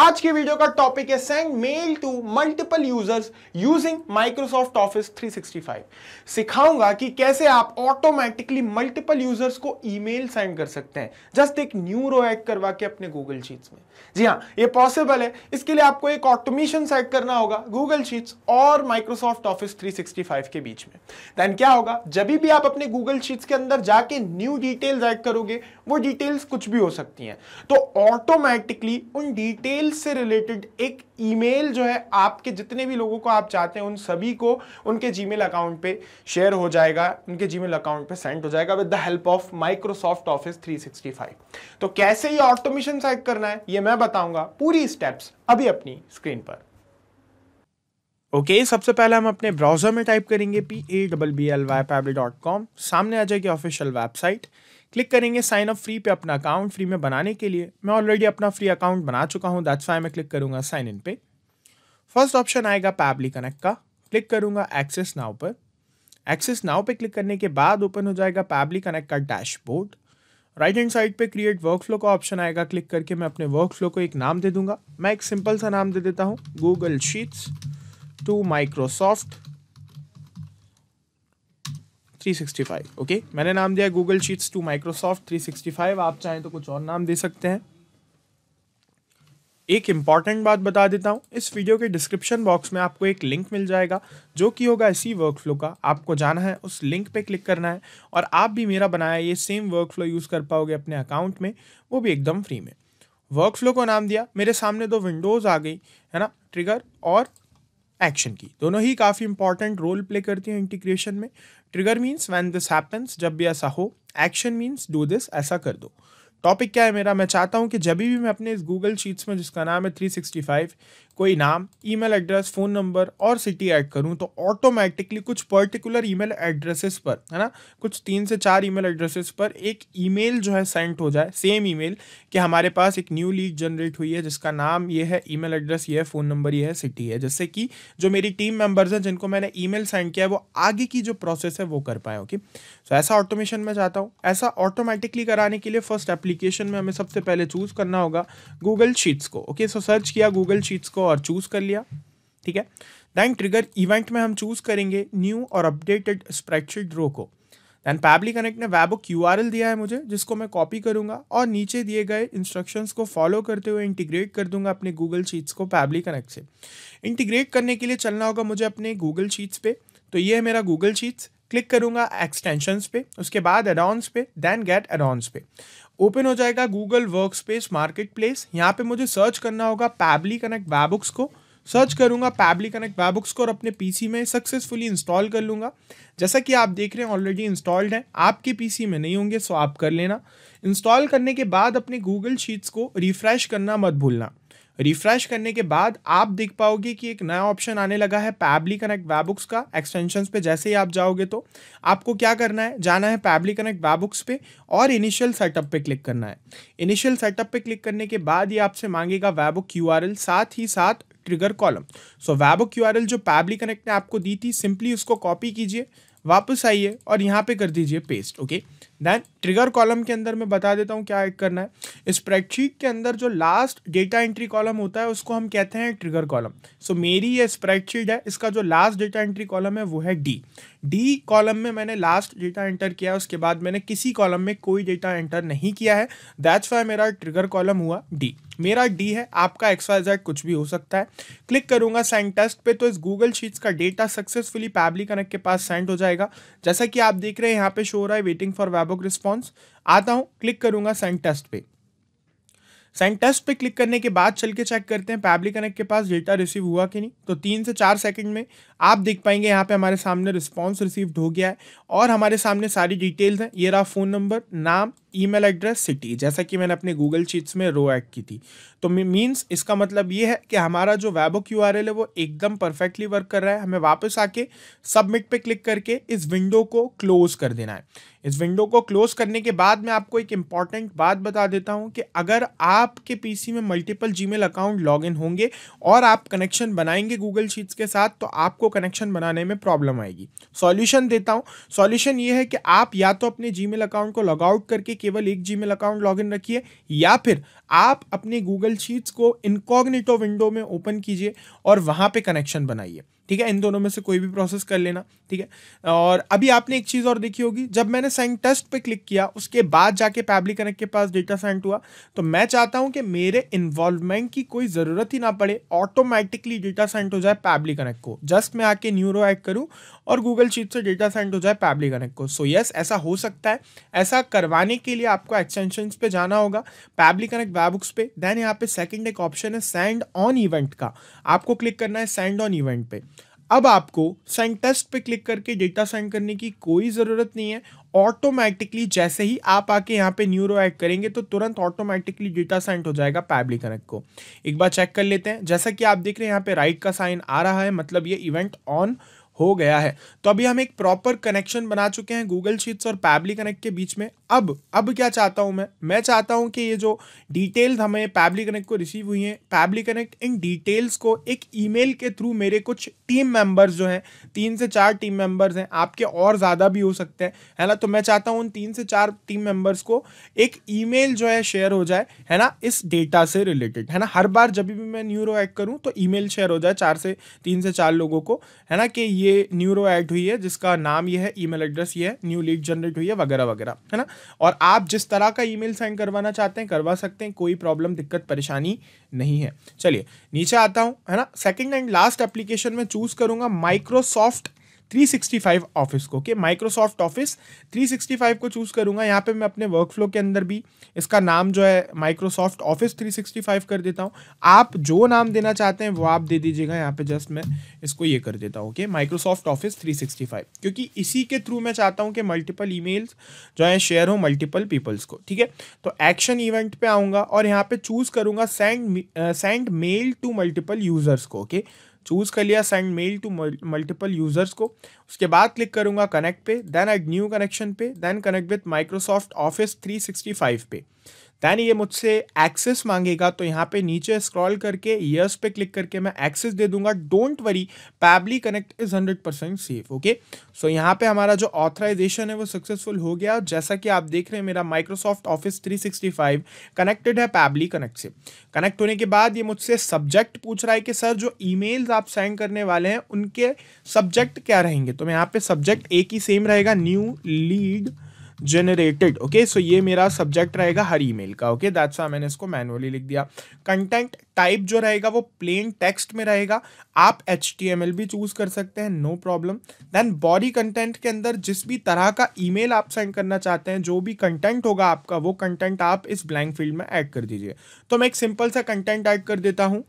आज के वीडियो का टॉपिक है send mail to multiple users using Microsoft Office 365 सिखाऊंगा कि कैसे आप ऑटोमेटिकली मल्टीपल यूजर्स को ईमेल सेंड कर सकते हैं जस्ट एक न्यू रो ऐड करवा के अपने गूगल शीट्स में जी हाँ ये पॉसिबल है इसके लिए आपको एक ऑटोमेशन सेट करना होगा गूगल शीट्स और माइक्रोसॉफ्ट ऑफिस 365 के बीच में देन क्या होगा जब भी आप अपने गूगल शीट्स के अंदर जाके न्यू डिटेल्स ऐड करोगे वो डिटेल्स कुछ भी हो सकती हैं तो ऑटोमेटिकली उन डिटेल सेल्स से रिलेटेड एक ईमेल जो है आपके जितने भी लोगों को आप चाहते हैं उन सभी को उनके जीमेल अकाउंट पे शेयर हो जाएगा उनके जीमेल अकाउंट पे सेंड हो जाएगा with the help of Microsoft Office 365 तो कैसे ये ऑटोमेशन सेट करना है ये मैं बताऊंगा पूरी स्टेप्स अभी अपनी स्क्रीन पर ओके okay, सबसे पहले हम अपने ब्राउजर में टाइप करेंगे P A double B L Y Pabbly dot com सामने आ जाएगी ऑफिशियल वेबसाइट क्लिक करेंगे साइन अप फ्री पे अपना अकाउंट फ्री में बनाने के लिए मैं ऑलरेडी अपना फ्री अकाउंट बना चुका हूँ दैट्स वाई मैं क्लिक करूँगा साइन इन पे फर्स्ट ऑप्शन आएगा पैबली कनेक्ट का क्लिक करूँगा एक्सेस नाव पर एक्सेस नाव पे क्लिक करने के बाद ओपन हो जाएगा पैबली कनेक्ट का डैशबोर्ड राइट हैंड साइड पे क्रिएट वर्क फ्लो का ऑप्शन आएगा क्लिक करके मैं अपने वर्क फ्लो को एक नाम दे दूंगा मैं एक सिंपल सा नाम दे देता हूँ Google Sheets to Microsoft 365 okay okay? मैंने नाम दिया गूगल शीट्स टू माइक्रोसॉफ्ट 365 आप चाहें तो कुछ और नाम दे सकते हैं एक इम्पॉर्टेंट बात बता देता हूँ इस वीडियो के डिस्क्रिप्शन बॉक्स में आपको एक लिंक मिल जाएगा जो कि होगा इसी वर्कफ्लो का आपको जाना है उस लिंक पे क्लिक करना है और आप भी मेरा बनाया ये सेम वर्कफ्लो यूज़ कर पाओगे अपने अकाउंट में वो भी एकदम फ्री में वर्कफ्लो को नाम दिया मेरे सामने दो विंडोज़ आ गई है ना ट्रिगर और एक्शन की दोनों ही काफ़ी इंपॉर्टेंट रोल प्ले करती हैं इंटीग्रेशन में trigger means when this happens जब भी ऐसा हो एक्शन मीन्स डू दिस ऐसा कर दो टॉपिक क्या है मेरा मैं चाहता हूँ कि जब भी मैं अपने इस गूगल शीट्स में जिसका नाम है 365 कोई नाम ईमेल एड्रेस फ़ोन नंबर और सिटी ऐड करूं तो ऑटोमेटिकली कुछ पर्टिकुलर ईमेल एड्रेसेस पर है ना कुछ तीन से चार ईमेल एड्रेसेस पर एक ईमेल जो है सेंड हो जाए सेम ईमेल कि हमारे पास एक न्यू लीड जनरेट हुई है जिसका नाम ये है ईमेल एड्रेस ये है फ़ोन नंबर ये है सिटी है जिससे कि जो मेरी टीम मेंबर्स हैं जिनको मैंने ई सेंड किया है वो आगे की जो प्रोसेस है वो कर पाए ओके सो ऐसा ऑटोमेशन मैं चाहता हूँ ऐसा ऑटोमेटिकली कराने के लिए फर्स्ट एप्लीकेशन में हमें सबसे पहले चूज़ करना होगा गूगल शीट्स को ओके सो सर्च किया गूगल शीट्स को और चूज़ कर लिया ठीक है देन ट्रिगर इवेंट में हम चूज़ करेंगे न्यू और अपडेटेड स्प्रेडशीट रो को देन पैबली कनेक्ट ने वेबो क्यू दिया है मुझे जिसको मैं कॉपी करूंगा और नीचे दिए गए इंस्ट्रक्शंस को फॉलो करते हुए इंटीग्रेट कर दूंगा अपने गूगल शीट्स को पैबली कनेक्ट से इंटीग्रेट करने के लिए चलना होगा मुझे अपने गूगल शीट्स पे तो ये है मेरा गूगल शीट्स क्लिक करूंगा एक्सटेंशन पे उसके बाद अडॉन्स पे देन गेट अडॉन्स पे ओपन हो जाएगा Google Workspace Marketplace यहाँ पर मुझे सर्च करना होगा पैबली कनेक्ट वैबुक्स को सर्च करूंगा पैबली कनेक्ट वैबुक्स को और अपने पीसी में सक्सेसफुली इंस्टॉल कर लूंगा जैसा कि आप देख रहे हैं ऑलरेडी इंस्टॉल्ड है आपके पीसी में नहीं होंगे सो आप कर लेना इंस्टॉल करने के बाद अपने गूगल शीट्स को रिफ्रेश करना मत भूलना रिफ्रेश करने के बाद आप देख पाओगे कि एक नया ऑप्शन आने लगा है पैबली कनेक्ट वैबुक्स का एक्सटेंशन पे जैसे ही आप जाओगे तो आपको क्या करना है जाना है पैबली कनेक्ट वैबुक्स पे और इनिशियल सेटअप पे क्लिक करना है इनिशियल सेटअप पे क्लिक करने के बाद ये आपसे मांगेगा वैबुक क्यू साथ ही साथ ट्रिगर कॉलम सो वैबुक क्यू जो पैबली कनेक्ट ने आपको दी थी सिंपली उसको कॉपी कीजिए वापस आइए और यहाँ पे कर दीजिए paste okay okay? Then trigger column के अंदर मैं बता देता हूँ क्या ऐड करना है स्प्रेडशीट के अंदर जो लास्ट डेटा एंट्री कॉलम होता है उसको हम कहते हैं ट्रिगर कॉलम सो मेरी ये स्प्रेडशीट है इसका जो लास्ट डेटा एंट्री कॉलम है वो है डी डी कॉलम में मैंने लास्ट डेटा एंटर किया उसके बाद मैंने किसी कॉलम में कोई डेटा एंटर नहीं किया है दैट्स वाई मेरा ट्रिगर कॉलम हुआ डी मेरा डी है आपका एक्स वाई जेड कुछ भी हो सकता है क्लिक करूंगा सेंड टेस्ट पे तो इस गूगल शीट्स का डेटा सक्सेसफुली पैबली कनेक्ट के पास सेंड हो जाएगा जैसा कि आप देख रहे हैं यहाँ पे शो हो रहा है वेटिंग फॉर वेबुक रिस्पॉन्स आता हूँ क्लिक करूंगा सेंड टेस्ट पे सेंड टेस्ट पे क्लिक करने के बाद चल के चेक करते हैं पैबली कनेक्ट के पास डेटा रिसीव हुआ कि नहीं तो तीन से चार सेकंड में आप देख पाएंगे यहाँ पे हमारे सामने रिस्पांस रिसीव्ड हो गया है और हमारे सामने सारी डिटेल्स हैं ये रहा फ़ोन नंबर नाम ईमेल एड्रेस सिटी जैसा कि मैंने अपने गूगल चीट्स में रो एक्ट की थी तो मीन्स इसका मतलब ये है कि हमारा जो क्यू आर एल है वो एकदम परफेक्टली वर्क कर रहा है हमें वापस आके सबमिट पे क्लिक करके इस विंडो को क्लोज कर देना है इस विंडो को क्लोज करने के बाद मैं आपको एक इंपॉर्टेंट बात बता देता हूँ कि अगर आपके सी में मल्टीपल मेल अकाउंट इन होंगे और आप कनेक्शन बनाएंगे गूगल शीट्स के साथ तो आपको कनेक्शन बनाने में प्रॉब्लम आएगी सॉल्यूशन देता हूँ सॉल्यूशन ये है कि आप या तो अपने मेल अकाउंट को लॉग आउट करके केवल एक जी अकाउंट लॉग रखिए या फिर आप अपने गूगल शीट्स को इनकॉग्निटो विंडो में ओपन कीजिए और वहाँ पे कनेक्शन बनाइए ठीक है इन दोनों में से कोई भी प्रोसेस कर लेना ठीक है और अभी आपने एक चीज़ और देखी होगी जब मैंने साइन टेस्ट पे क्लिक किया उसके बाद जाके पैबली कनेक्ट के पास डेटा सेंड हुआ तो मैं चाहता हूं कि मेरे इन्वॉल्वमेंट की कोई ज़रूरत ही ना पड़े ऑटोमेटिकली डेटा सेंड हो जाए पैबली कनेक्ट को जस्ट मैं आके न्यूरो ऐड करूँ और गूगल चीट से डेटा सेंड हो जाए पैबली कनेक्ट को सो so, यस yes, ऐसा हो सकता है ऐसा करवाने के लिए आपको एक्सटेंशन पे जाना होगा पैबली कनेक्ट वैबुक्स पे देन यहाँ पे सेकेंड एक ऑप्शन है सेंड ऑन इवेंट का आपको क्लिक करना है सेंड ऑन इवेंट पे अब आपको साइन टेस्ट पे क्लिक करके डेटा साइन करने की कोई ज़रूरत नहीं है ऑटोमेटिकली जैसे ही आप आके यहाँ पे न्यूरो ऐड करेंगे तो तुरंत ऑटोमेटिकली डेटा साइंट हो जाएगा पैबली कनेक्ट को एक बार चेक कर लेते हैं जैसा कि आप देख रहे हैं यहाँ पे राइट का साइन आ रहा है मतलब ये इवेंट ऑन हो गया है तो अभी हम एक प्रॉपर कनेक्शन बना चुके हैं गूगल शीट्स और पैबली कनेक्ट के बीच में अब अब क्या चाहता हूं मैं मैं चाहता हूं कि ये जो डिटेल्स हमें पैबली कनेक्ट को रिसीव हुई हैं पैबली कनेक्ट इन डिटेल्स को एक ईमेल के थ्रू मेरे कुछ टीम मेंबर्स जो हैं तीन से चार टीम मेंबर्स हैं आपके और ज़्यादा भी हो सकते हैं है ना तो मैं चाहता हूँ उन तीन से चार टीम मेंबर्स को एक ई जो है शेयर हो जाए है ना इस डेटा से रिलेटेड है ना हर बार जब भी मैं न्यूरो एक्ट करूँ तो ई शेयर हो जाए चार से तीन से चार लोगों को है ना कि ये ये न्यूरो ऐड हुई है जिसका नाम ये है ईमेल एड्रेस ये है न्यू लीड जनरेट हुई है वगैरह वगैरह है ना और आप जिस तरह का ईमेल सेंड करवाना चाहते हैं करवा सकते हैं कोई प्रॉब्लम दिक्कत परेशानी नहीं है चलिए नीचे आता हूँ है ना सेकेंड एंड लास्ट एप्लीकेशन में चूज करूंगा माइक्रोसॉफ्ट 365 ऑफिस को ओके माइक्रोसॉफ्ट ऑफिस 365 को चूज़ करूँगा यहाँ पे मैं अपने वर्क फ्लो के अंदर भी इसका नाम जो है माइक्रोसॉफ्ट ऑफिस 365 कर देता हूँ आप जो नाम देना चाहते हैं वो आप दे दीजिएगा यहाँ पे जस्ट मैं इसको ये कर देता हूँ ओके माइक्रोसॉफ्ट ऑफिस 365 क्योंकि इसी के थ्रू मैं चाहता हूँ कि मल्टीपल ई जो है शेयर हो मल्टीपल पीपल्स को ठीक है तो एक्शन इवेंट पर आऊँगा और यहाँ पर चूज़ करूँगा send send mail to multiple users को ओके okay? चूज़ कर लिया send mail to multiple users को उसके बाद क्लिक करूंगा कनेक्ट पे देन एड न्यू कनेक्शन पे then connect with Microsoft Office 365 पे दैन ये मुझसे एक्सेस मांगेगा तो यहाँ पे नीचे स्क्रॉल करके यस पे क्लिक करके मैं एक्सेस दे दूंगा don't worry Pabbly Connect is hundred percent safe okay so यहाँ पे हमारा जो ऑथराइजेशन है वो सक्सेसफुल हो गया जैसा कि आप देख रहे हैं मेरा माइक्रोसॉफ्ट ऑफिस 365 कनेक्टेड है पैबली कनेक्ट से कनेक्ट होने के बाद ये मुझसे सब्जेक्ट पूछ रहा है कि सर जो ईमेल्स आप सेंड करने वाले हैं उनके सब्जेक्ट क्या रहेंगे तो मैं यहाँ पे सब्जेक्ट एक ही सेम रहेगा new lead generated okay so ये मेरा सब्जेक्ट रहेगा हर ईमेल का ओके दैट्स मैंने इसको मैनुअली लिख दिया कंटेंट टाइप जो रहेगा वो प्लेन टेक्स्ट में रहेगा आप एच भी चूज कर सकते हैं no problem then body content के अंदर जिस भी तरह का ईमेल आप सेंड करना चाहते हैं जो भी कंटेंट होगा आपका वो कंटेंट आप इस ब्लैंक फील्ड में ऐड कर दीजिए तो मैं एक सिंपल सा कंटेंट ऐड कर देता हूँ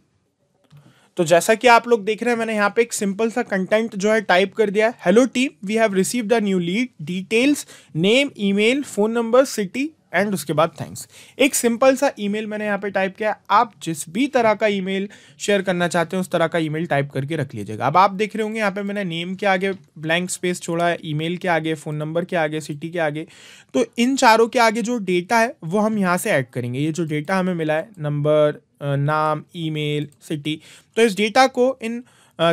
तो जैसा कि आप लोग देख रहे हैं मैंने यहाँ पे एक सिंपल सा कंटेंट जो है टाइप कर दिया hello team we have receive the new lead details name email phone number city and उसके बाद थैंक्स एक सिंपल सा ईमेल मैंने यहाँ पे टाइप किया आप जिस भी तरह का ईमेल शेयर करना चाहते हैं उस तरह का ईमेल टाइप करके रख लीजिएगा अब आप देख रहे होंगे यहाँ पे मैंने नेम के आगे ब्लैंक स्पेस छोड़ा है ईमेल के आगे फ़ोन नंबर के आगे सिटी के आगे तो इन चारों के आगे जो डेटा है वो हम यहाँ से ऐड करेंगे ये जो डेटा हमें मिला है नंबर नाम ईमेल सिटी तो इस डेटा को इन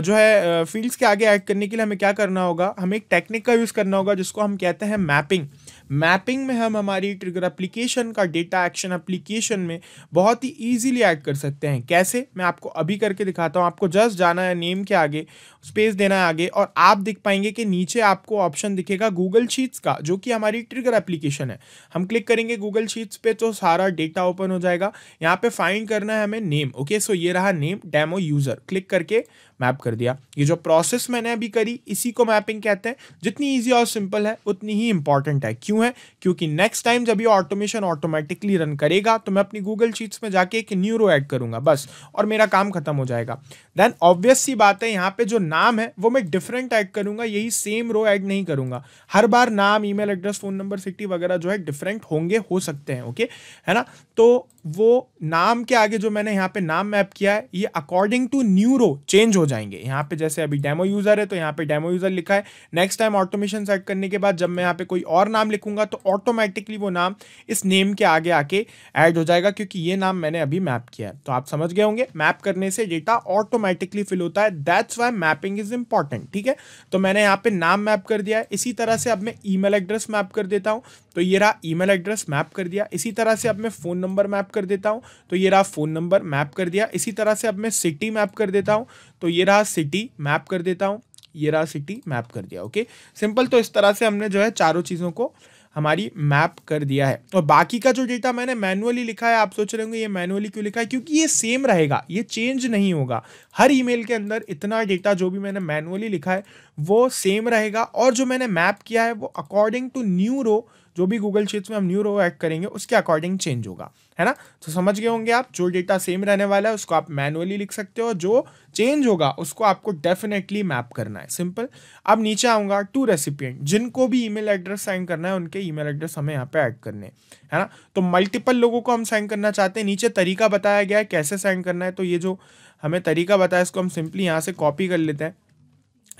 जो है फील्ड्स के आगे ऐड करने के लिए हमें क्या करना होगा हमें एक टेक्निक का यूज़ करना होगा जिसको हम कहते हैं मैपिंग मैपिंग में हम हमारी ट्रिगर एप्लीकेशन का डेटा एक्शन एप्लीकेशन में बहुत ही ईजिली ऐड कर सकते हैं कैसे मैं आपको अभी करके दिखाता हूँ आपको जस्ट जाना है नेम के आगे स्पेस देना है आगे और आप दिख पाएंगे कि नीचे आपको ऑप्शन दिखेगा गूगल शीट्स का जो कि हमारी ट्रिगर एप्लीकेशन है हम क्लिक करेंगे गूगल शीट्स पे तो सारा डेटा ओपन हो जाएगा यहाँ पे फाइंड करना है हमें नेम ओके सो ये रहा नेम डेमो यूज़र क्लिक करके मैप कर दिया ये जो प्रोसेस मैंने अभी करी इसी को मैपिंग कहते हैं जितनी ईजी और सिंपल है उतनी ही इंपॉर्टेंट है क्यों है क्योंकि नेक्स्ट टाइम जब ये ऑटोमेशन ऑटोमेटिकली रन करेगा तो मैं अपनी गूगल चीट्स में जाके एक न्यूरो ऐड करूंगा बस और मेरा काम खत्म हो जाएगा देन ऑब्वियस सी बात है यहाँ पे जो नाम है वो मैं डिफरेंट ऐड करूंगा यही सेम रो ऐड नहीं करूंगा हर बार नाम email address phone number city वगैरह जो है डिफरेंट होंगे हो सकते हैं ओके है ना तो वो नाम के आगे जो मैंने यहाँ पे नाम मैप किया है ये अकॉर्डिंग टू न्यूरो चेंज हो जाएंगे यहाँ पे जैसे अभी डेमो यूज़र है तो यहाँ पे डेमो यूज़र लिखा है नेक्स्ट टाइम ऑटोमेशन सेट करने के बाद जब मैं यहाँ पे कोई और नाम लिखूंगा तो ऑटोमेटिकली वो नाम इस नेम के आगे आके ऐड हो जाएगा क्योंकि ये नाम मैंने अभी मैप किया है तो आप समझ गए होंगे मैप करने से डेटा ऑटोमेटिकली फिल होता है that's why mapping is important ठीक है तो मैंने यहाँ पे नाम मैप कर दिया है इसी तरह से अब मैं ई एड्रेस मैप कर देता हूँ तो ये रहा ईमेल एड्रेस मैप कर दिया इसी तरह से अब मैं फ़ोन नंबर मैप कर देता हूँ तो ये रहा फ़ोन नंबर मैप कर दिया इसी तरह से अब मैं सिटी मैप कर देता हूँ तो ये रहा सिटी मैप कर देता हूँ ये रहा सिटी मैप कर दिया ओके सिंपल तो इस तरह से हमने जो है चारों चीज़ों को हमारी मैप कर दिया है और बाकी का जो डेटा मैंने मैनुअली लिखा है आप सोच रहे होंगे ये मैनुअली क्यों लिखा है क्योंकि ये सेम रहेगा ये चेंज नहीं होगा हर ईमेल के अंदर इतना डेटा जो भी मैंने मैनुअली लिखा है वो सेम रहेगा और जो मैंने मैप किया है वो अकॉर्डिंग टू न्यू रो जो भी गूगल शीट्स में हम न्यू रो ऐड करेंगे उसके अकॉर्डिंग चेंज होगा है ना तो समझ गए होंगे आप जो डेटा सेम रहने वाला है उसको आप मैनुअली लिख सकते हो जो चेंज होगा उसको आपको डेफिनेटली मैप करना है सिंपल अब नीचे आऊंगा टू रेसिपियंट जिनको भी ईमेल एड्रेस साइन करना है उनके ईमेल एड्रेस हमें यहाँ पे ऐड करने है ना तो मल्टीपल लोगों को हम साइन करना चाहते हैं नीचे तरीका बताया गया है कैसे साइन करना है तो ये जो हमें तरीका बताया इसको हम सिंपली यहाँ से कॉपी कर लेते हैं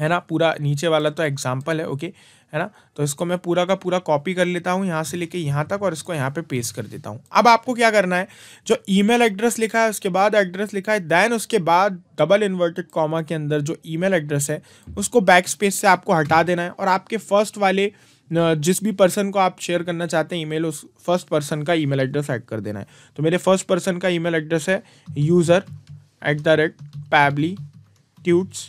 है ना पूरा नीचे वाला तो एग्जाम्पल है ओके है ना तो इसको मैं पूरा का पूरा कॉपी कर लेता हूँ यहाँ से लेके यहाँ तक और इसको यहाँ पे पेस्ट कर देता हूँ अब आपको क्या करना है जो ईमेल एड्रेस लिखा है उसके बाद एड्रेस लिखा है देन उसके बाद डबल इन्वर्टेड कॉमा के अंदर जो ईमेल एड्रेस है उसको बैक स्पेस से आपको हटा देना है और आपके फर्स्ट वाले जिस भी पर्सन को आप शेयर करना चाहते हैं ईमेल उस फर्स्ट पर्सन का ईमेल एड्रेस ऐड कर देना है तो मेरे फर्स्ट पर्सन का ईमेल एड्रेस है user at the rate Pabbly tuts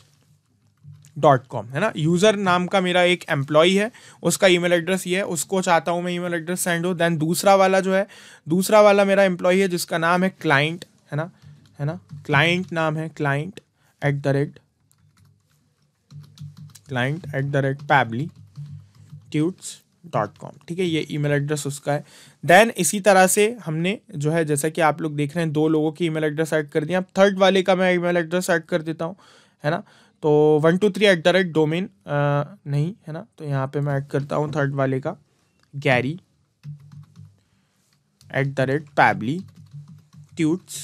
dot com है ना यूज़र नाम का मेरा एक एम्प्लॉय है उसका ईमेल एड्रेस ये है उसको चाहता हूँ मैं ईमेल एड्रेस सेंड हो दैन दूसरा वाला जो है दूसरा वाला मेरा एम्प्लॉय है जिसका नाम है क्लाइंट है ना है ना क्लाइंट नाम है client at the rate client at the rate Pabbly tuts dot com ठीक है ये ईमेल एड्रेस उसका है देन इसी तरह से हमने जो है जैसा कि आप लोग देख रहे हैं दो लोगों की ईमेल एड्रेस ऐड कर दिया अब थर्ड वाले का मैं ईमेल एड्रेस ऐड कर देता हूँ है ना तो one two three at the rate domain नहीं है ना तो यहाँ पे मैं ऐड करता हूँ थर्ड वाले का Gary at the rate Pabbly tuts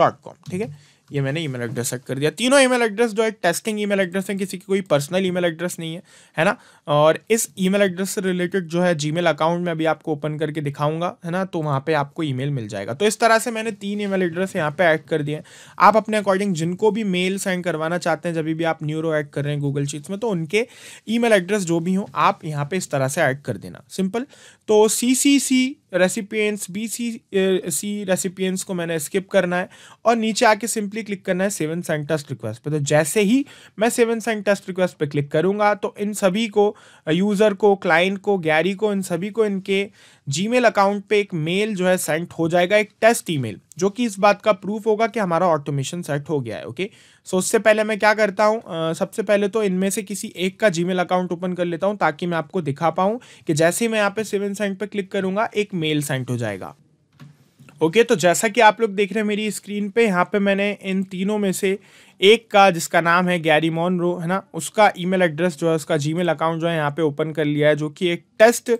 dot com ठीक है ये मैंने ईमेल एड्रेस सेट कर दिया तीनों ईमेल एड्रेस जो है टेस्टिंग ईमेल एड्रेस है किसी की कोई पर्सनल ईमेल एड्रेस नहीं है है ना और इस ईमेल एड्रेस से रिलेटेड जो है जीमेल अकाउंट में अभी आपको ओपन करके दिखाऊंगा है ना तो वहाँ पे आपको ईमेल मिल जाएगा तो इस तरह से मैंने तीन ईमेल एड्रेस यहाँ पे ऐड कर दिए आप अपने अकॉर्डिंग जिनको भी मेल सेंड करवाना चाहते हैं जब भी आप न्यूरो ऐड कर रहे हैं गूगल चीट्स में तो उनके ई एड्रेस जो भी हो आप यहाँ पे इस तरह से ऐड कर देना सिंपल तो सी सी सी रेसिपियंस बी सी सी रेसिपियंस को मैंने स्किप करना है और नीचे आके सिंपली क्लिक करना है सेवन सेंट टेस्ट रिक्वेस्ट पे तो जैसे ही मैं सेवन सेंट टेस्ट रिक्वेस्ट पे क्लिक करूँगा तो इन सभी को यूज़र को क्लाइंट को गैरी को इन सभी को इनके जीमेल अकाउंट पे एक मेल जो है सेंड हो जाएगा एक टेस्ट ईमेल जो कि इस बात का प्रूफ होगा कि हमारा ऑटोमेशन सेट हो गया है ओके सो उससे पहले मैं क्या करता हूँ सबसे पहले तो इनमें से किसी एक का जीमेल अकाउंट ओपन कर लेता हूँ ताकि मैं आपको दिखा पाऊँ कि जैसे ही मैं यहाँ पे सेवन सेंट पर क्लिक करूँगा एक मेल सेंट हो जाएगा ओके okay, तो जैसा कि आप लोग देख रहे हैं मेरी स्क्रीन पे यहाँ पे मैंने इन तीनों में से एक का जिसका नाम है गैरी मोनरो है ना उसका ईमेल एड्रेस जो है उसका जीमेल अकाउंट जो है यहाँ पे ओपन कर लिया है जो कि एक टेस्ट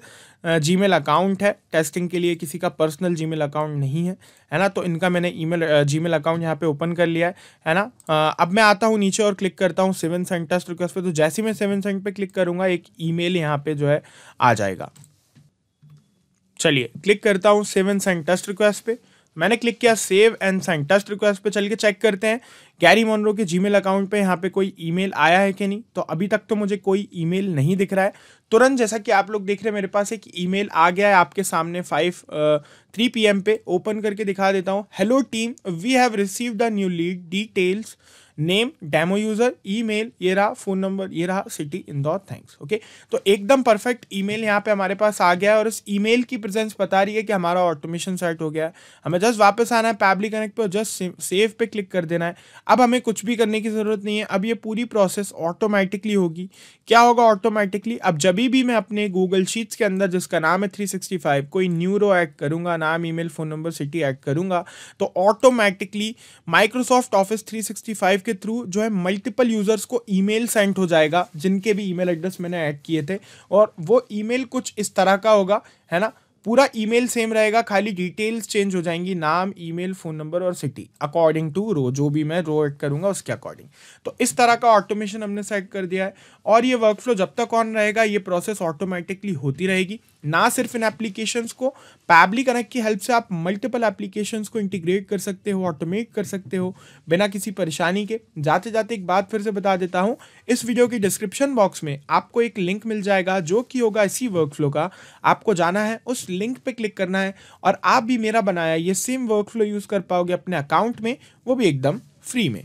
जीमेल अकाउंट है टेस्टिंग के लिए किसी का पर्सनल जीमेल अकाउंट नहीं है है ना तो इनका मैंने ईमेल जीमेल अकाउंट यहाँ पे ओपन कर लिया है है ना अब मैं आता हूँ नीचे और क्लिक करता हूँ सेवन सेंट टेस्ट रिक्वेस्ट पे तो जैसे मैं सेवन सेंट पे क्लिक करूँगा एक ईमेल यहाँ पे जो है आ जाएगा चलिए क्लिक करता हूँ सेवन सेंट टेस्ट रिक्वेस्ट पे मैंने क्लिक किया save and send test request पे चल के चेक करते हैं गैरी मोनरो के जीमेल अकाउंट पे यहाँ पे कोई ईमेल आया है कि नहीं तो अभी तक तो मुझे कोई ईमेल नहीं दिख रहा है तुरंत जैसा कि आप लोग देख रहे हैं मेरे पास एक ईमेल आ गया है आपके सामने फाइव थ्री पी पे ओपन करके दिखा देता हूँ hello team we have receive the new lead details name demo user email ये रहा फोन नंबर ये रहा सिटी इंदौर थैंक्स ओके तो एकदम परफेक्ट ईमेल यहाँ पे हमारे पास आ गया है और इस ईमेल की प्रेजेंस बता रही है कि हमारा ऑटोमेशन सेट हो गया है हमें जस्ट वापस आना है पैबली कनेक्ट पे और जस्ट सेव पे क्लिक कर देना है अब हमें कुछ भी करने की ज़रूरत नहीं है अब ये पूरी प्रोसेस ऑटोमेटिकली होगी क्या होगा ऑटोमेटिकली अब जब भी मैं अपने गूगल शीट्स के अंदर जिसका नाम है 365 कोई न्यू रो ऐड करूँगा नाम mail phone number city add करूँगा तो ऑटोमेटिकली माइक्रोसॉफ्ट ऑफिस फाइव के थ्रू जो है मल्टीपल यूज़र्स को मेल सेंड हो जाएगा जिनके भी मेल एड्रेस मैंने ऐड किए थे और वो मेल कुछ इस तरह का होगा है ना पूरा ईमेल सेम रहेगा खाली डिटेल्स चेंज हो जाएंगी नाम ईमेल फ़ोन नंबर और सिटी अकॉर्डिंग टू रो जो भी मैं रो एड करूंगा उसके अकॉर्डिंग तो इस तरह का ऑटोमेशन हमने सेट कर दिया है और ये वर्कफ्लो जब तक ऑन रहेगा ये प्रोसेस ऑटोमेटिकली होती रहेगी ना सिर्फ इन एप्लीकेशंस को पैबली कनेक्ट की हेल्प से आप मल्टीपल एप्लीकेशंस को इंटीग्रेट कर सकते हो ऑटोमेट कर सकते हो बिना किसी परेशानी के जाते जाते एक बात फिर से बता देता हूँ इस वीडियो की डिस्क्रिप्शन बॉक्स में आपको एक लिंक मिल जाएगा जो कि होगा इसी वर्कफ्लो का आपको जाना है उस लिंक पर क्लिक करना है और आप भी मेरा बनाया ये सेम वर्कफ्लो यूज़ कर पाओगे अपने अकाउंट में वो भी एकदम फ्री में